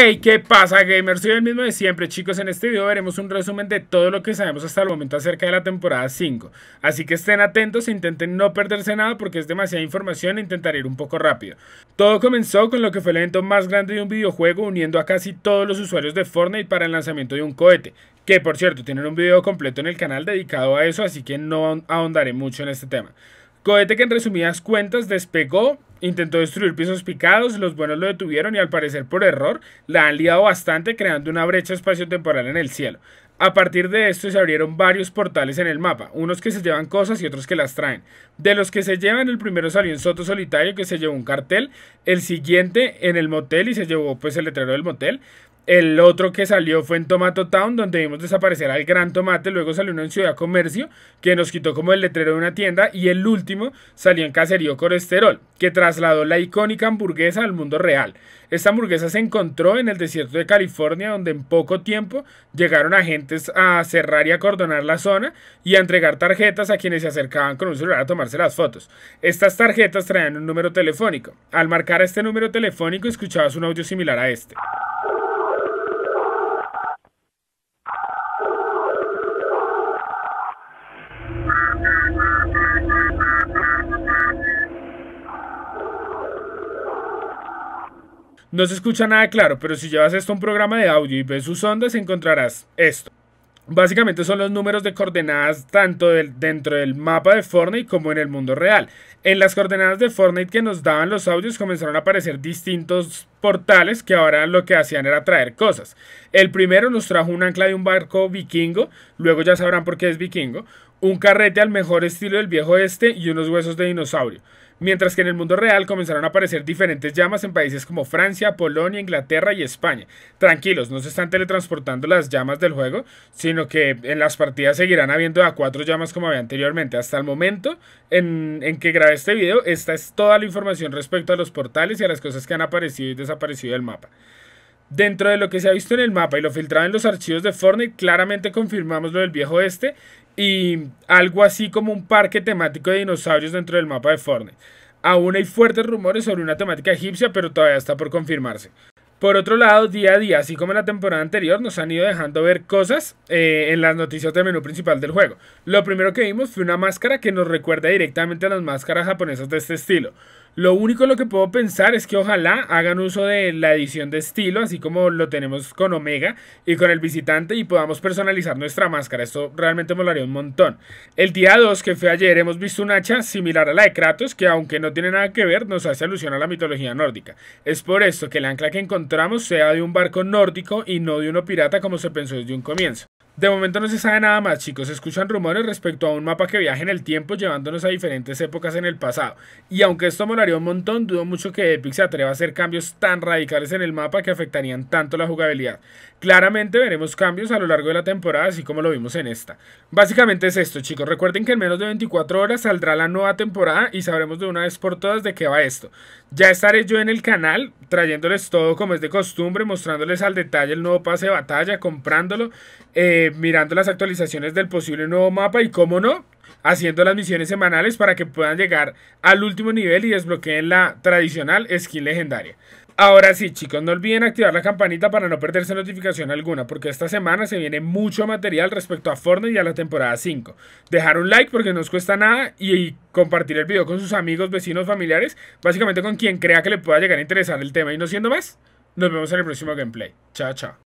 Hey, ¿qué pasa gamers? Soy el mismo de siempre chicos, en este video veremos un resumen de todo lo que sabemos hasta el momento acerca de la temporada 5 Así que estén atentos e intenten no perderse nada porque es demasiada información e intentaré ir un poco rápido Todo comenzó con lo que fue el evento más grande de un videojuego uniendo a casi todos los usuarios de Fortnite para el lanzamiento de un cohete Que por cierto, tienen un video completo en el canal dedicado a eso así que no ahondaré mucho en este tema Cohete que en resumidas cuentas despegó Intentó destruir pisos picados, los buenos lo detuvieron y al parecer por error la han liado bastante creando una brecha espacio temporal en el cielo. A partir de esto se abrieron varios portales en el mapa, unos que se llevan cosas y otros que las traen. De los que se llevan, el primero salió en Soto Solitario que se llevó un cartel, el siguiente en el motel y se llevó pues el letrero del motel. El otro que salió fue en Tomato Town, donde vimos desaparecer al Gran Tomate. Luego salió uno en Ciudad Comercio, que nos quitó como el letrero de una tienda. Y el último salió en Caserío Colesterol que trasladó la icónica hamburguesa al mundo real. Esta hamburguesa se encontró en el desierto de California, donde en poco tiempo llegaron agentes a cerrar y acordonar la zona y a entregar tarjetas a quienes se acercaban con un celular a tomarse las fotos. Estas tarjetas traían un número telefónico. Al marcar este número telefónico escuchabas un audio similar a este. No se escucha nada claro, pero si llevas esto a un programa de audio y ves sus ondas encontrarás esto. Básicamente son los números de coordenadas tanto dentro del mapa de Fortnite como en el mundo real. En las coordenadas de Fortnite que nos daban los audios comenzaron a aparecer distintos portales que ahora lo que hacían era traer cosas. El primero nos trajo un ancla de un barco vikingo, luego ya sabrán por qué es vikingo un carrete al mejor estilo del viejo este y unos huesos de dinosaurio. Mientras que en el mundo real comenzaron a aparecer diferentes llamas en países como Francia, Polonia, Inglaterra y España. Tranquilos, no se están teletransportando las llamas del juego, sino que en las partidas seguirán habiendo a cuatro llamas como había anteriormente. Hasta el momento en, en que grabé este video, esta es toda la información respecto a los portales y a las cosas que han aparecido y desaparecido del mapa. Dentro de lo que se ha visto en el mapa y lo filtrado en los archivos de Fortnite, claramente confirmamos lo del viejo este y algo así como un parque temático de dinosaurios dentro del mapa de Fortnite. Aún hay fuertes rumores sobre una temática egipcia, pero todavía está por confirmarse. Por otro lado, día a día, así como en la temporada anterior, nos han ido dejando ver cosas eh, en las noticias del menú principal del juego. Lo primero que vimos fue una máscara que nos recuerda directamente a las máscaras japonesas de este estilo. Lo único lo que puedo pensar es que ojalá hagan uso de la edición de estilo, así como lo tenemos con Omega y con el visitante, y podamos personalizar nuestra máscara. Esto realmente me un montón. El día 2, que fue ayer, hemos visto un hacha similar a la de Kratos, que aunque no tiene nada que ver, nos hace alusión a la mitología nórdica. Es por esto que el ancla que encontramos sea de un barco nórdico y no de uno pirata como se pensó desde un comienzo. De momento no se sabe nada más, chicos. Se escuchan rumores respecto a un mapa que viaje en el tiempo llevándonos a diferentes épocas en el pasado. Y aunque esto molaría un montón, dudo mucho que Epic se atreva a hacer cambios tan radicales en el mapa que afectarían tanto la jugabilidad. Claramente veremos cambios a lo largo de la temporada, así como lo vimos en esta. Básicamente es esto, chicos. Recuerden que en menos de 24 horas saldrá la nueva temporada y sabremos de una vez por todas de qué va esto. Ya estaré yo en el canal trayéndoles todo como es de costumbre, mostrándoles al detalle el nuevo pase de batalla, comprándolo. Eh, eh, mirando las actualizaciones del posible nuevo mapa y, cómo no, haciendo las misiones semanales para que puedan llegar al último nivel y desbloqueen la tradicional skin legendaria. Ahora sí, chicos, no olviden activar la campanita para no perderse notificación alguna, porque esta semana se viene mucho material respecto a Fortnite y a la temporada 5. Dejar un like porque no os cuesta nada y compartir el video con sus amigos, vecinos, familiares, básicamente con quien crea que le pueda llegar a interesar el tema. Y no siendo más, nos vemos en el próximo gameplay. Chao, chao.